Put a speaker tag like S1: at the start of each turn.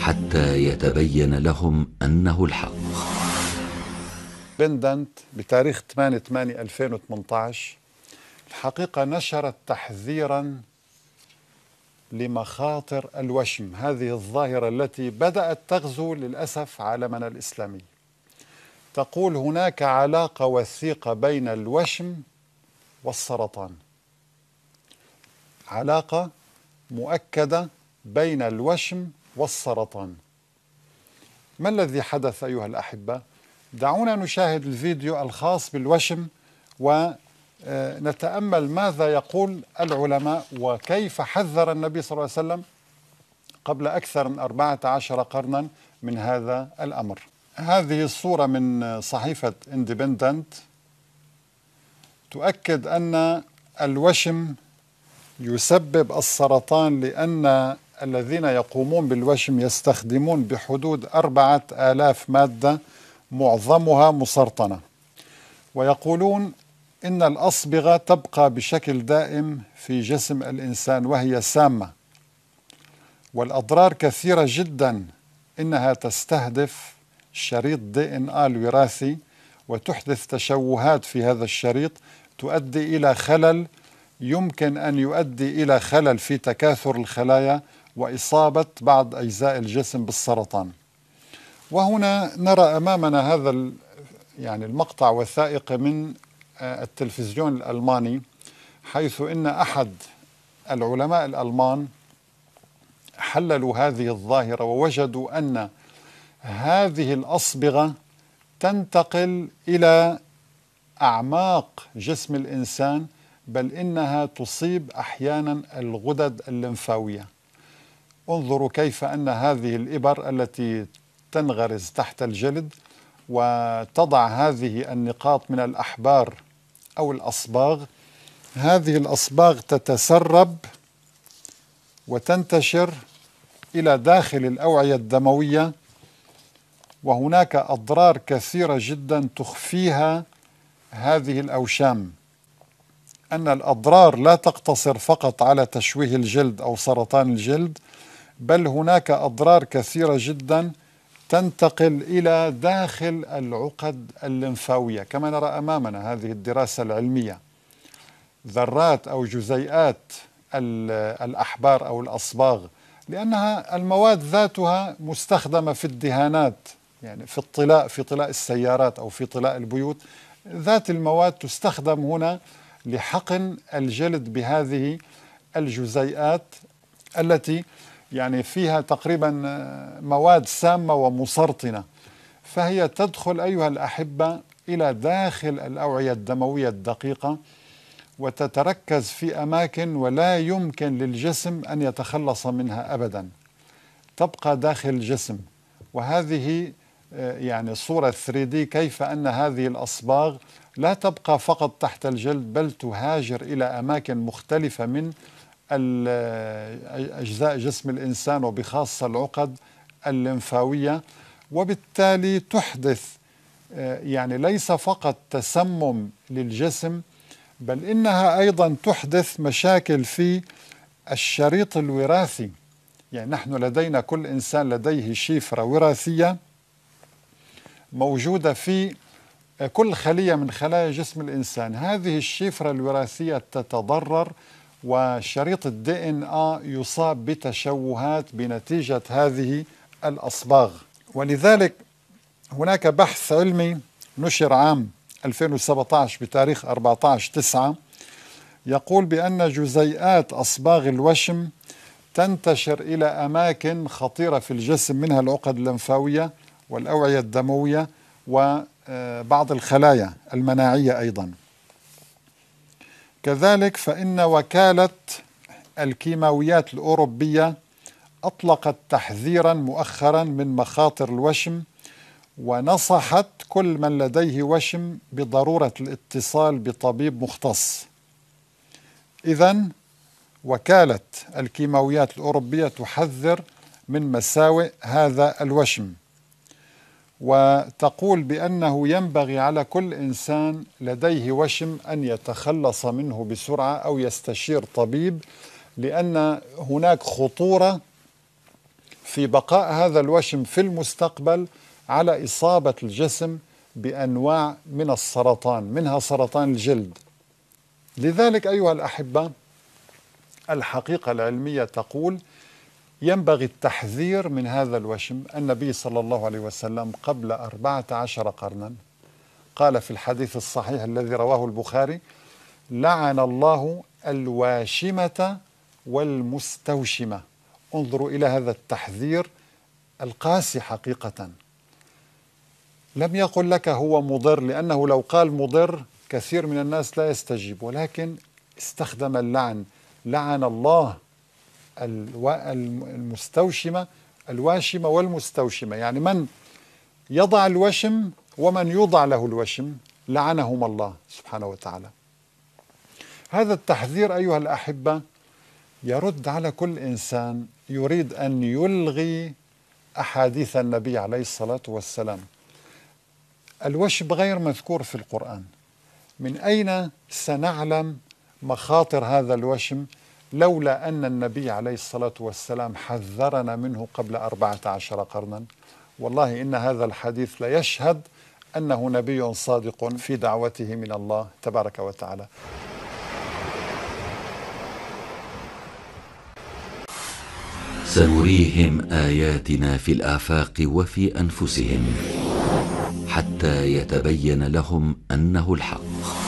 S1: حتى يتبين لهم أنه الحق بندنت بتاريخ 8-8-2018 الحقيقة نشرت تحذيرا لمخاطر الوشم هذه الظاهرة التي بدأت تغزو للأسف عالمنا الإسلامي تقول هناك علاقة وثيقة بين الوشم والسرطان علاقة مؤكدة بين الوشم والسرطان ما الذي حدث أيها الأحبة؟ دعونا نشاهد الفيديو الخاص بالوشم ونتأمل آه، ماذا يقول العلماء وكيف حذر النبي صلى الله عليه وسلم قبل أكثر من 14 قرنا من هذا الأمر هذه الصورة من صحيفة اندبندنت تؤكد أن الوشم يسبب السرطان لأن الذين يقومون بالوشم يستخدمون بحدود أربعة آلاف مادة معظمها مسرطنة ويقولون إن الأصبغة تبقى بشكل دائم في جسم الإنسان وهي سامة والأضرار كثيرة جدا إنها تستهدف شريط دي إن آ إيه الوراثي وتحدث تشوهات في هذا الشريط تؤدي إلى خلل يمكن أن يؤدي إلى خلل في تكاثر الخلايا وإصابة بعض أجزاء الجسم بالسرطان وهنا نرى أمامنا هذا يعني المقطع وثائقي من آه، التلفزيون الألماني حيث إن أحد العلماء الألمان حللوا هذه الظاهرة ووجدوا أن هذه الأصبغة تنتقل إلى أعماق جسم الإنسان بل إنها تصيب أحيانا الغدد الليمفاوية انظروا كيف أن هذه الإبر التي تنغرز تحت الجلد وتضع هذه النقاط من الأحبار أو الأصباغ هذه الأصباغ تتسرب وتنتشر إلى داخل الأوعية الدموية وهناك أضرار كثيرة جدا تخفيها هذه الأوشام أن الأضرار لا تقتصر فقط على تشويه الجلد أو سرطان الجلد بل هناك أضرار كثيرة جدا تنتقل إلى داخل العقد الليمفاوية كما نرى أمامنا هذه الدراسة العلمية ذرات أو جزيئات الأحبار أو الأصباغ لأنها المواد ذاتها مستخدمة في الدهانات يعني في الطلاء في طلاء السيارات أو في طلاء البيوت ذات المواد تستخدم هنا لحقن الجلد بهذه الجزيئات التي يعني فيها تقريبا آه، مواد سامة ومسرطنة فهي تدخل أيها الأحبة إلى داخل الأوعية الدموية الدقيقة وتتركز في أماكن ولا يمكن للجسم أن يتخلص منها أبدا تبقى داخل الجسم وهذه آه، يعني صوره 3 3D كيف أن هذه الأصباغ لا تبقى فقط تحت الجلد بل تهاجر إلى أماكن مختلفة من أجزاء جسم الإنسان وبخاصة العقد الليمفاوية وبالتالي تحدث آه، يعني ليس فقط تسمم للجسم بل إنها أيضا تحدث مشاكل في الشريط الوراثي يعني نحن لدينا كل إنسان لديه شفرة وراثية موجودة في آه، كل خلية من خلايا جسم الإنسان هذه الشفرة الوراثية تتضرر وشريط الدي ان ا يصاب بتشوهات بنتيجه هذه الاصباغ ولذلك هناك بحث علمي نشر عام 2017 بتاريخ 14 9 يقول بأن جزيئات أصباغ الوشم تنتشر إلى أماكن خطيرة في الجسم منها العقد اللمفاوية والأوعية الدموية وبعض آه، الخلايا المناعية أيضاً كذلك فإن وكالة الكيماويات الأوروبية أطلقت تحذيرا مؤخرا من مخاطر الوشم ونصحت كل من لديه وشم بضرورة الاتصال بطبيب مختص إذا وكالة الكيماويات الأوروبية تحذر من مساوئ هذا الوشم وتقول بأنه ينبغي على كل إنسان لديه وشم أن يتخلص منه بسرعة أو يستشير طبيب لأن هناك خطورة في بقاء هذا الوشم في المستقبل على إصابة الجسم بأنواع من السرطان منها سرطان الجلد لذلك أيها الأحبة الحقيقة العلمية تقول ينبغي التحذير من هذا الوشم النبي صلى الله عليه وسلم قبل أربعة عشر قرنا قال في الحديث الصحيح الذي رواه البخاري لعن الله الواشمة والمستوشمة انظروا إلى هذا التحذير القاسي حقيقة لم يقل لك هو مضر لأنه لو قال مضر كثير من الناس لا يستجيب ولكن استخدم اللعن لعن الله المستوشمة الواشمة والمستوشمة يعني من يضع الوشم ومن يوضع له الوشم لعنهما الله سبحانه وتعالى هذا التحذير أيها الأحبة يرد على كل إنسان يريد أن يلغي أحاديث النبي عليه الصلاة والسلام الوشم غير مذكور في القرآن من أين سنعلم مخاطر هذا الوشم لولا أن النبي عليه الصلاة والسلام حذرنا منه قبل أربعة عشر قرنا والله إن هذا الحديث ليشهد أنه نبي صادق في دعوته من الله تبارك وتعالى سنريهم آياتنا في الآفاق وفي أنفسهم حتى يتبين لهم أنه الحق